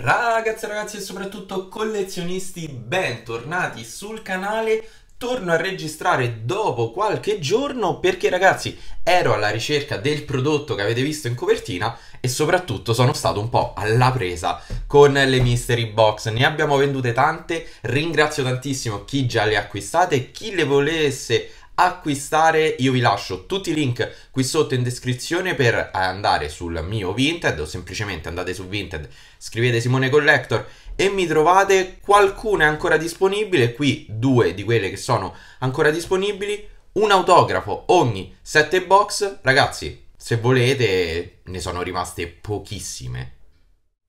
Ragazzi ragazzi e soprattutto collezionisti, bentornati sul canale. Torno a registrare dopo qualche giorno perché ragazzi ero alla ricerca del prodotto che avete visto in copertina e soprattutto sono stato un po' alla presa con le mystery box. Ne abbiamo vendute tante, ringrazio tantissimo chi già le ha acquistate, chi le volesse acquistare io vi lascio tutti i link qui sotto in descrizione per eh, andare sul mio Vinted o semplicemente andate su Vinted scrivete Simone Collector e mi trovate qualcuna è ancora disponibile qui due di quelle che sono ancora disponibili un autografo ogni 7 box ragazzi se volete ne sono rimaste pochissime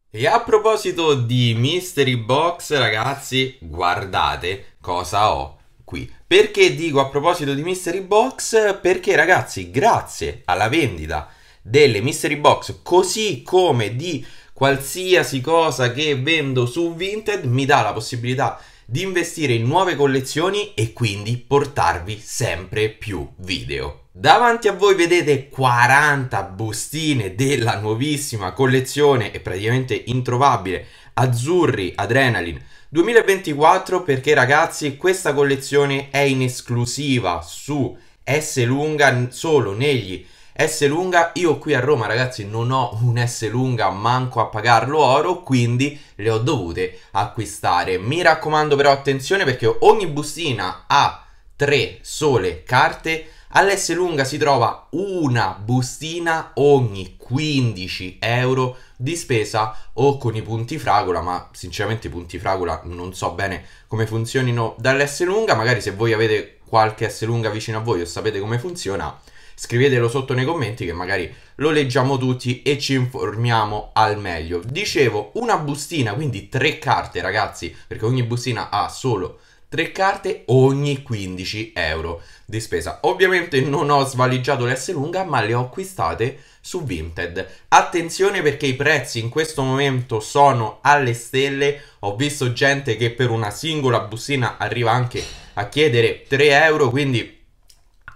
e a proposito di mystery box ragazzi guardate cosa ho qui. Perché dico a proposito di mystery box? Perché ragazzi, grazie alla vendita delle mystery box, così come di qualsiasi cosa che vendo su Vinted, mi dà la possibilità di investire in nuove collezioni e quindi portarvi sempre più video. Davanti a voi vedete 40 bustine della nuovissima collezione e praticamente introvabile Azzurri Adrenaline 2024 perché ragazzi questa collezione è in esclusiva su S lunga solo negli S lunga, io qui a Roma ragazzi non ho un S lunga manco a pagarlo oro, quindi le ho dovute acquistare. Mi raccomando però attenzione perché ogni bustina ha tre sole carte All'S lunga si trova una bustina ogni 15 euro di spesa o con i punti fragola, ma sinceramente i punti fragola non so bene come funzionino dall'S lunga, magari se voi avete qualche S lunga vicino a voi o sapete come funziona, scrivetelo sotto nei commenti che magari lo leggiamo tutti e ci informiamo al meglio. Dicevo, una bustina, quindi tre carte ragazzi, perché ogni bustina ha solo 3 carte ogni 15 euro di spesa. Ovviamente non ho svaligiato l'S lunga, ma le ho acquistate su Vinted. Attenzione perché i prezzi in questo momento sono alle stelle. Ho visto gente che per una singola bustina arriva anche a chiedere 3 euro, quindi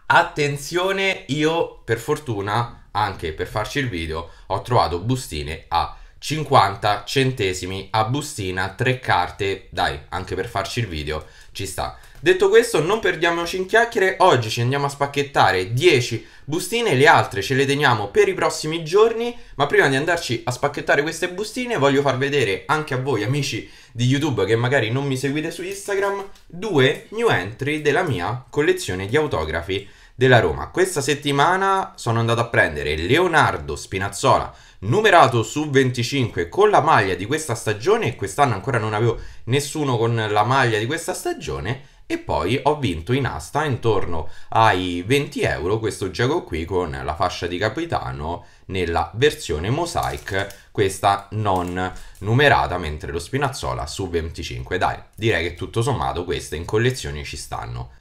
attenzione, io per fortuna, anche per farci il video, ho trovato bustine a 50 centesimi a bustina, tre carte, dai, anche per farci il video, ci sta. Detto questo, non perdiamoci in chiacchiere, oggi ci andiamo a spacchettare 10 bustine, le altre ce le teniamo per i prossimi giorni, ma prima di andarci a spacchettare queste bustine voglio far vedere anche a voi amici di YouTube che magari non mi seguite su Instagram, due new entry della mia collezione di autografi della Roma. Questa settimana sono andato a prendere Leonardo Spinazzola, numerato su 25 con la maglia di questa stagione e quest'anno ancora non avevo nessuno con la maglia di questa stagione e poi ho vinto in asta intorno ai 20 euro questo gioco qui con la fascia di capitano nella versione mosaic questa non numerata mentre lo spinazzola su 25 dai direi che tutto sommato queste in collezione ci stanno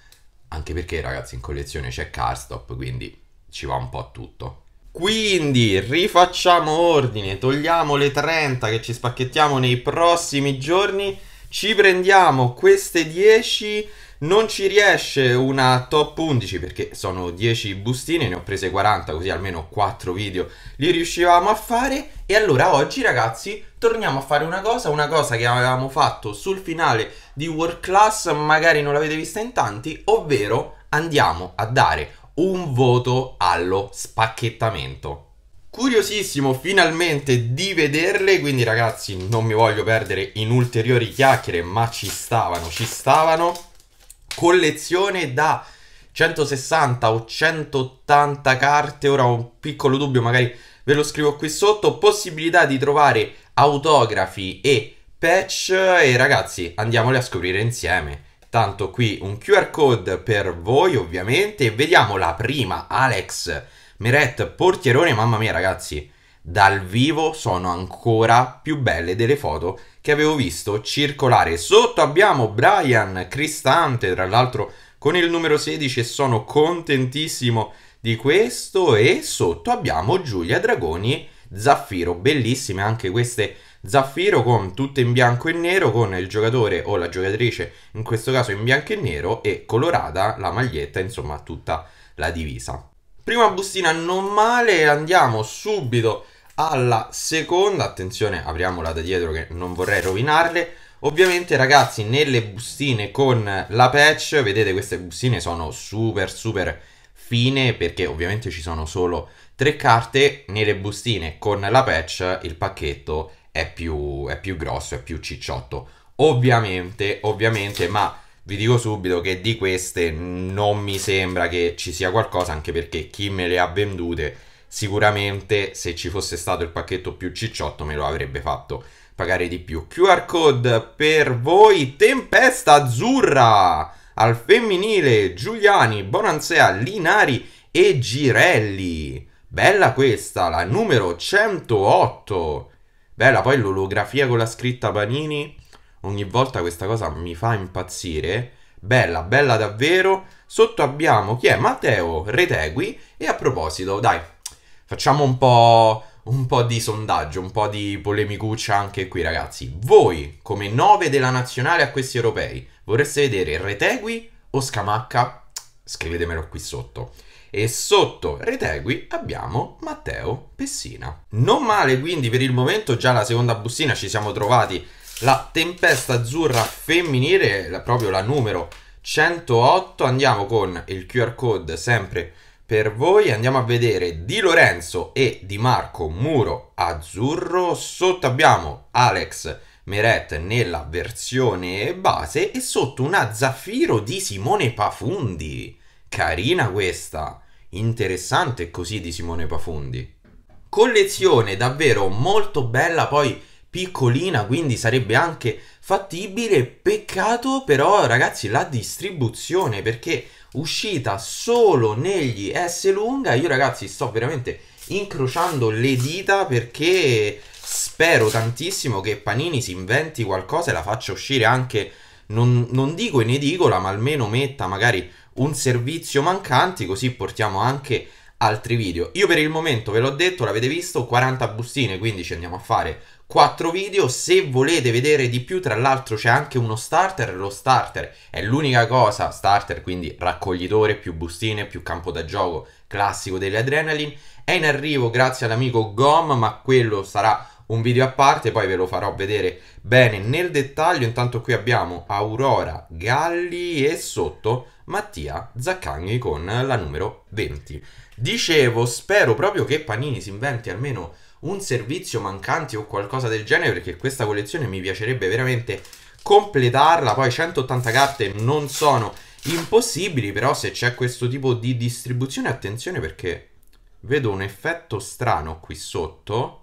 anche perché ragazzi in collezione c'è Carstop, quindi ci va un po' a tutto. Quindi rifacciamo ordine, togliamo le 30 che ci spacchettiamo nei prossimi giorni, ci prendiamo queste 10, non ci riesce una top 11 perché sono 10 bustine, ne ho prese 40 così almeno 4 video li riuscivamo a fare e allora oggi ragazzi torniamo a fare una cosa, una cosa che avevamo fatto sul finale di World Class magari non l'avete vista in tanti, ovvero andiamo a dare un voto allo spacchettamento. Curiosissimo finalmente di vederle, quindi ragazzi non mi voglio perdere in ulteriori chiacchiere, ma ci stavano, ci stavano. Collezione da 160 o 180 carte, ora ho un piccolo dubbio, magari ve lo scrivo qui sotto. Possibilità di trovare autografi e patch e ragazzi andiamole a scoprire insieme. Tanto qui un QR code per voi ovviamente e vediamo la prima Alex Meret Portierone, mamma mia ragazzi, dal vivo sono ancora più belle delle foto che avevo visto circolare. Sotto abbiamo Brian Cristante, tra l'altro con il numero 16 e sono contentissimo di questo e sotto abbiamo Giulia Dragoni Zaffiro, bellissime anche queste Zaffiro con tutto in bianco e nero con il giocatore o la giocatrice in questo caso in bianco e nero e colorata la maglietta, insomma tutta la divisa. Prima bustina non male, andiamo subito alla seconda, attenzione apriamola da dietro che non vorrei rovinarle. Ovviamente ragazzi nelle bustine con la patch, vedete queste bustine sono super super fine perché ovviamente ci sono solo tre carte, nelle bustine con la patch il pacchetto è è più, è più grosso, è più cicciotto. Ovviamente, ovviamente, ma vi dico subito che di queste non mi sembra che ci sia qualcosa, anche perché chi me le ha vendute sicuramente se ci fosse stato il pacchetto più cicciotto me lo avrebbe fatto pagare di più. QR code per voi, Tempesta Azzurra al femminile, Giuliani, Bonanzea, Linari e Girelli. Bella questa, la numero 108. Bella, poi l'olografia con la scritta Panini, ogni volta questa cosa mi fa impazzire. Bella, bella davvero. Sotto abbiamo chi è? Matteo Retegui. E a proposito, dai, facciamo un po', un po' di sondaggio, un po' di polemicuccia anche qui, ragazzi. Voi, come nove della nazionale a questi europei, vorreste vedere Retegui o Scamacca scrivetemelo qui sotto. E sotto Retegui abbiamo Matteo Pessina. Non male quindi per il momento, già la seconda bustina ci siamo trovati la tempesta azzurra femminile, la, proprio la numero 108. Andiamo con il QR code sempre per voi, andiamo a vedere Di Lorenzo e Di Marco Muro Azzurro, sotto abbiamo Alex Meret nella versione base e sotto una Zaffiro di Simone Pafundi. Carina questa, interessante così di Simone Pafundi. Collezione davvero molto bella, poi piccolina, quindi sarebbe anche fattibile. Peccato però, ragazzi, la distribuzione perché uscita solo negli S lunga. Io ragazzi sto veramente incrociando le dita perché spero tantissimo che Panini si inventi qualcosa e la faccia uscire anche, non, non dico in edicola, ma almeno metta magari un servizio mancante, così portiamo anche altri video. Io per il momento ve l'ho detto, l'avete visto, 40 bustine, quindi ci andiamo a fare 4 video. Se volete vedere di più, tra l'altro c'è anche uno starter, lo starter è l'unica cosa, starter quindi raccoglitore, più bustine, più campo da gioco classico delle adrenaline. È in arrivo grazie all'amico Gom, ma quello sarà un video a parte, poi ve lo farò vedere bene nel dettaglio. Intanto qui abbiamo Aurora, Galli e sotto Mattia Zaccagni con la numero 20. Dicevo, spero proprio che Panini si inventi almeno un servizio mancante o qualcosa del genere perché questa collezione mi piacerebbe veramente completarla. Poi 180 carte non sono impossibili, però se c'è questo tipo di distribuzione attenzione perché vedo un effetto strano qui sotto.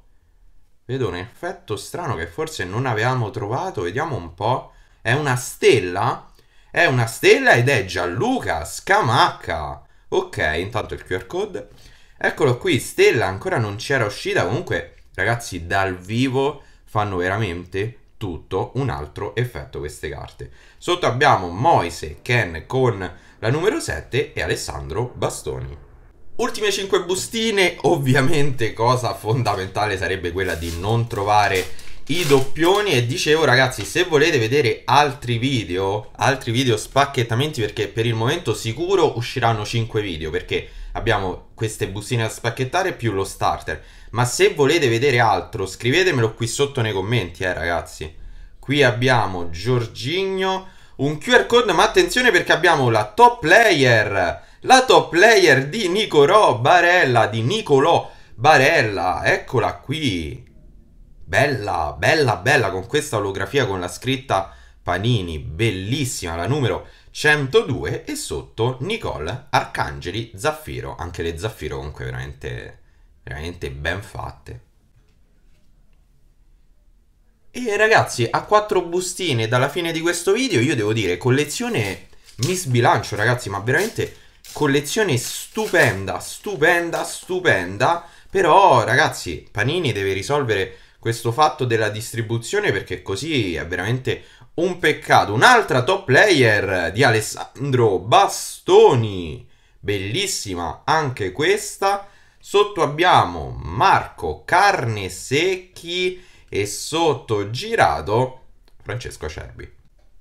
Vedo un effetto strano che forse non avevamo trovato, vediamo un po'. È una stella è una stella ed è Gianluca Scamacca. Ok, intanto il QR code. Eccolo qui, stella ancora non c'era uscita. Comunque, ragazzi, dal vivo fanno veramente tutto un altro effetto queste carte. Sotto abbiamo Moise Ken con la numero 7 e Alessandro Bastoni. Ultime 5 bustine, ovviamente cosa fondamentale sarebbe quella di non trovare i doppioni e dicevo ragazzi se volete vedere altri video altri video spacchettamenti perché per il momento sicuro usciranno 5 video perché abbiamo queste bustine da spacchettare più lo starter ma se volete vedere altro scrivetemelo qui sotto nei commenti eh ragazzi qui abbiamo Giorgigno un QR code ma attenzione perché abbiamo la top player la top player di Nicolò Barella di Nicolò Barella eccola qui bella, bella, bella, con questa olografia con la scritta Panini, bellissima, la numero 102 e sotto Nicole Arcangeli Zaffiro, anche le Zaffiro comunque veramente, veramente ben fatte. E ragazzi, a quattro bustine dalla fine di questo video, io devo dire, collezione mi sbilancio ragazzi, ma veramente collezione stupenda, stupenda, stupenda. Però ragazzi, Panini deve risolvere questo fatto della distribuzione perché così è veramente un peccato. Un'altra top player di Alessandro Bastoni, bellissima anche questa. Sotto abbiamo Marco Carnesecchi e sotto girato Francesco Cerbi.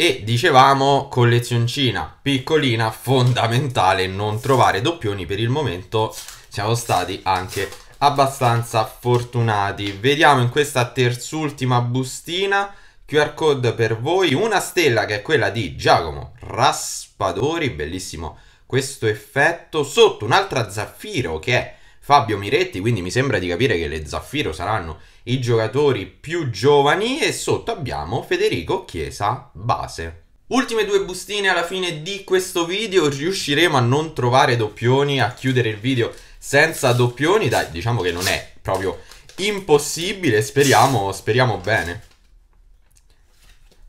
E dicevamo collezioncina piccolina, fondamentale non trovare doppioni per il momento. Siamo stati anche abbastanza fortunati. Vediamo in questa terzultima bustina QR code per voi, una stella che è quella di Giacomo Raspadori, bellissimo questo effetto, sotto un'altra zaffiro che è Fabio Miretti, quindi mi sembra di capire che le zaffiro saranno i giocatori più giovani e sotto abbiamo Federico Chiesa base. Ultime due bustine alla fine di questo video, riusciremo a non trovare doppioni, a chiudere il video senza doppioni, dai, diciamo che non è proprio impossibile, speriamo, speriamo bene.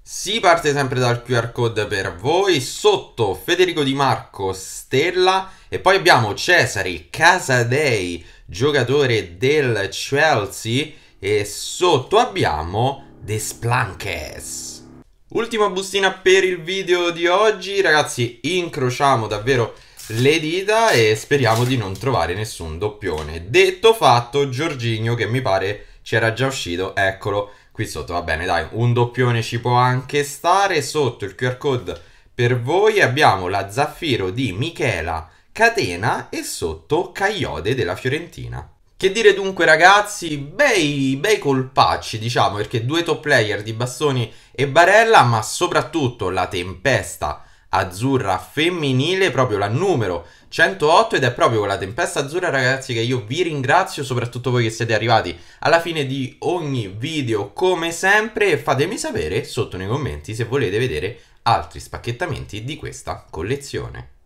Si parte sempre dal QR code per voi, sotto Federico Di Marco Stella e poi abbiamo Cesare Casadei, giocatore del Chelsea e sotto abbiamo The Splunkes. Ultima bustina per il video di oggi, ragazzi, incrociamo davvero le dita e speriamo di non trovare nessun doppione. Detto fatto, Giorginio che mi pare c'era già uscito, eccolo qui sotto, va bene dai, un doppione ci può anche stare, sotto il QR code per voi abbiamo la Zaffiro di Michela Catena e sotto Caiode della Fiorentina. Che dire dunque ragazzi, bei, bei colpacci diciamo perché due top player di Bastoni e Barella ma soprattutto la tempesta azzurra femminile, proprio la numero 108 ed è proprio con la tempesta azzurra ragazzi che io vi ringrazio, soprattutto voi che siete arrivati alla fine di ogni video come sempre fatemi sapere sotto nei commenti se volete vedere altri spacchettamenti di questa collezione.